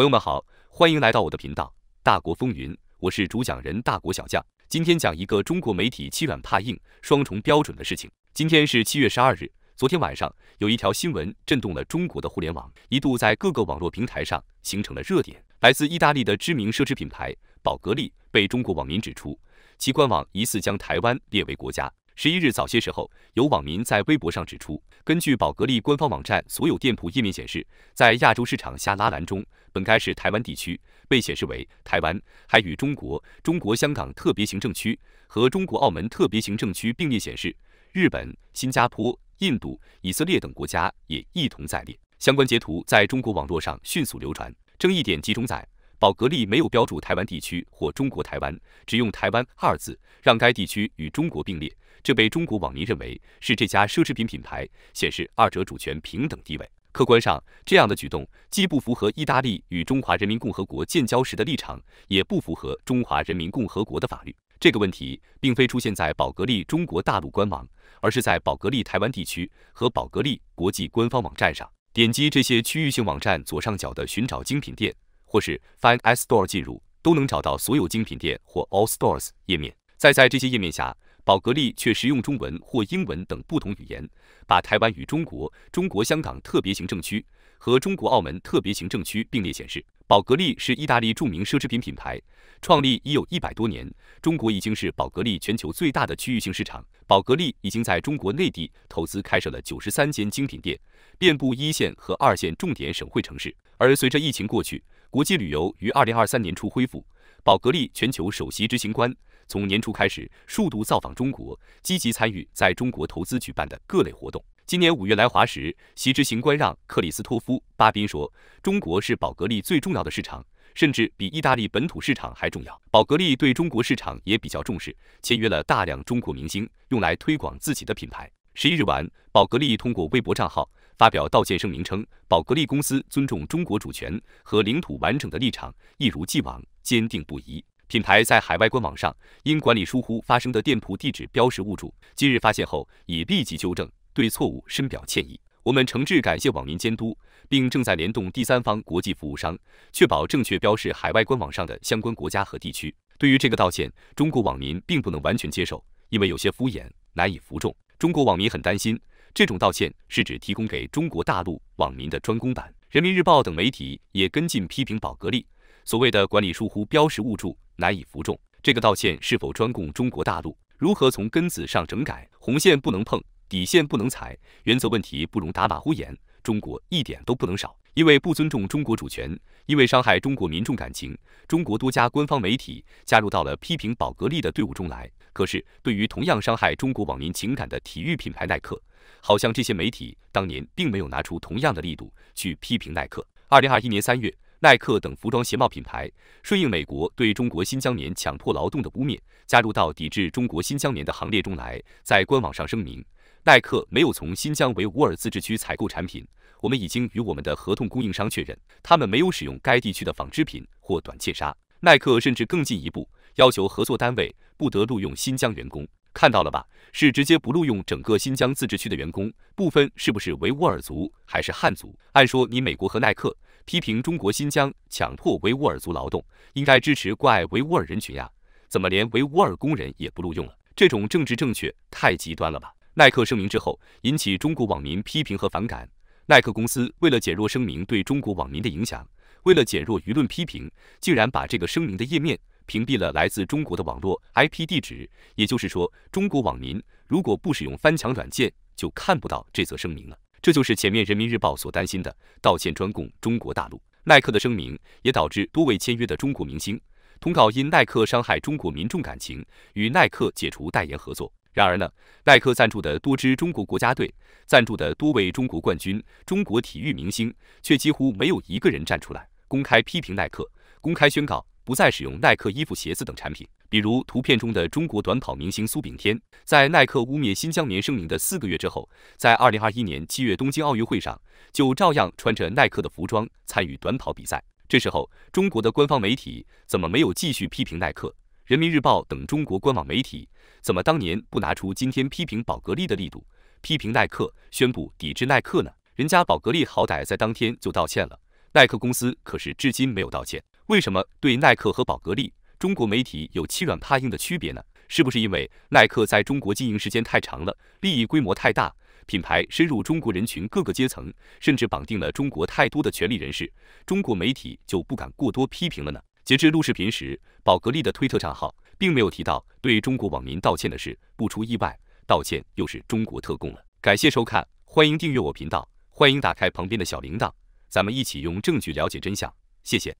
朋友们好，欢迎来到我的频道《大国风云》，我是主讲人大国小将。今天讲一个中国媒体欺软怕硬、双重标准的事情。今天是七月十二日，昨天晚上有一条新闻震动了中国的互联网，一度在各个网络平台上形成了热点。来自意大利的知名奢侈品牌宝格丽被中国网民指出，其官网疑似将台湾列为国家。十一日早些时候，有网民在微博上指出，根据宝格丽官方网站所有店铺页面显示，在亚洲市场下拉栏中。本该是台湾地区，被显示为台湾，还与中国、中国香港特别行政区和中国澳门特别行政区并列显示。日本、新加坡、印度、以色列等国家也一同在列。相关截图在中国网络上迅速流传，争议点集中在宝格丽没有标注台湾地区或中国台湾，只用“台湾”二字，让该地区与中国并列，这被中国网民认为是这家奢侈品品牌显示二者主权平等地位。客观上，这样的举动既不符合意大利与中华人民共和国建交时的立场，也不符合中华人民共和国的法律。这个问题并非出现在宝格丽中国大陆官网，而是在宝格丽台湾地区和宝格丽国际官方网站上。点击这些区域性网站左上角的“寻找精品店”或是 Find Store s 进入，都能找到所有精品店或 All Stores 页面。再在这些页面下。宝格丽却使用中文或英文等不同语言，把台湾与中国、中国香港特别行政区和中国澳门特别行政区并列显示。宝格丽是意大利著名奢侈品品牌，创立已有一百多年。中国已经是宝格丽全球最大的区域性市场。宝格丽已经在中国内地投资开设了九十三间精品店，遍布一线和二线重点省会城市。而随着疫情过去，国际旅游于二零二三年初恢复，宝格丽全球首席执行官。从年初开始，数度造访中国，积极参与在中国投资举办的各类活动。今年五月来华时，席执行官让克里斯托夫巴宾说：“中国是宝格丽最重要的市场，甚至比意大利本土市场还重要。宝格丽对中国市场也比较重视，签约了大量中国明星，用来推广自己的品牌。”十一日晚，宝格丽通过微博账号发表道歉声明称：“宝格丽公司尊重中国主权和领土完整的立场，一如既往坚定不移。”品牌在海外官网上因管理疏忽发生的店铺地址标识误注，今日发现后已立即纠正，对错误深表歉意。我们诚挚感谢网民监督，并正在联动第三方国际服务商，确保正确标示海外官网上的相关国家和地区。对于这个道歉，中国网民并不能完全接受，因为有些敷衍，难以服众。中国网民很担心，这种道歉是指提供给中国大陆网民的专供版。人民日报等媒体也跟进批评宝格丽所谓的管理疏忽标识误注。难以服众。这个道歉是否专供中国大陆？如何从根子上整改？红线不能碰，底线不能踩，原则问题不容打马虎眼。中国一点都不能少，因为不尊重中国主权，因为伤害中国民众感情。中国多家官方媒体加入到了批评宝格丽的队伍中来。可是，对于同样伤害中国网民情感的体育品牌耐克，好像这些媒体当年并没有拿出同样的力度去批评耐克。二零二一年三月。耐克等服装鞋帽品牌顺应美国对中国新疆棉强迫劳动的污蔑，加入到抵制中国新疆棉的行列中来。在官网上声明，耐克没有从新疆维吾尔自治区采购产品。我们已经与我们的合同供应商确认，他们没有使用该地区的纺织品或短切纱。耐克甚至更进一步，要求合作单位不得录用新疆员工。看到了吧，是直接不录用整个新疆自治区的员工，不分是不是维吾尔族还是汉族。按说你美国和耐克。批评中国新疆强迫维吾尔族劳动，应该支持关爱维吾尔人群呀？怎么连维吾尔工人也不录用了？这种政治正确太极端了吧？耐克声明之后引起中国网民批评和反感。耐克公司为了减弱声明对中国网民的影响，为了减弱舆论批评，竟然把这个声明的页面屏蔽了来自中国的网络 IP 地址，也就是说，中国网民如果不使用翻墙软件，就看不到这则声明了。这就是前面人民日报所担心的道歉专供中国大陆。耐克的声明也导致多位签约的中国明星通告，因耐克伤害中国民众感情，与耐克解除代言合作。然而呢，耐克赞助的多支中国国家队，赞助的多位中国冠军、中国体育明星，却几乎没有一个人站出来公开批评耐克，公开宣告不再使用耐克衣服、鞋子等产品。比如图片中的中国短跑明星苏炳添，在耐克污蔑新疆棉声明的四个月之后，在二零二一年七月东京奥运会上，就照样穿着耐克的服装参与短跑比赛。这时候，中国的官方媒体怎么没有继续批评耐克？人民日报等中国官网媒体怎么当年不拿出今天批评宝格丽的力度，批评耐克，宣布抵制耐克呢？人家宝格丽好歹在当天就道歉了，耐克公司可是至今没有道歉。为什么对耐克和宝格丽？中国媒体有欺软怕硬的区别呢？是不是因为耐克在中国经营时间太长了，利益规模太大，品牌深入中国人群各个阶层，甚至绑定了中国太多的权力人士，中国媒体就不敢过多批评了呢？截至录视频时，宝格丽的推特账号并没有提到对中国网民道歉的事，不出意外，道歉又是中国特供了。感谢收看，欢迎订阅我频道，欢迎打开旁边的小铃铛，咱们一起用证据了解真相。谢谢。